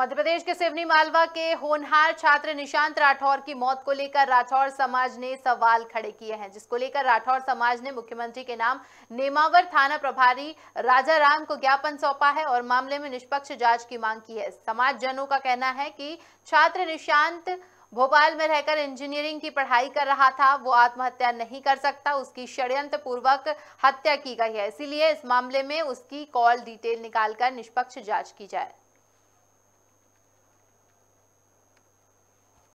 मध्य प्रदेश के सिवनी मालवा के होनहार छात्र निशांत राठौर की मौत को लेकर राठौर समाज ने सवाल खड़े किए हैं जिसको लेकर राठौर समाज ने मुख्यमंत्री के नाम नेमावर थाना प्रभारी राजा राम को ज्ञापन सौंपा है और मामले में निष्पक्ष जांच की मांग की है समाज जनों का कहना है कि छात्र निशांत भोपाल में रहकर इंजीनियरिंग की पढ़ाई कर रहा था वो आत्महत्या नहीं कर सकता उसकी षड्यंत्र पूर्वक हत्या की गई है इसीलिए इस मामले में उसकी कॉल डिटेल निकालकर निष्पक्ष जांच की जाए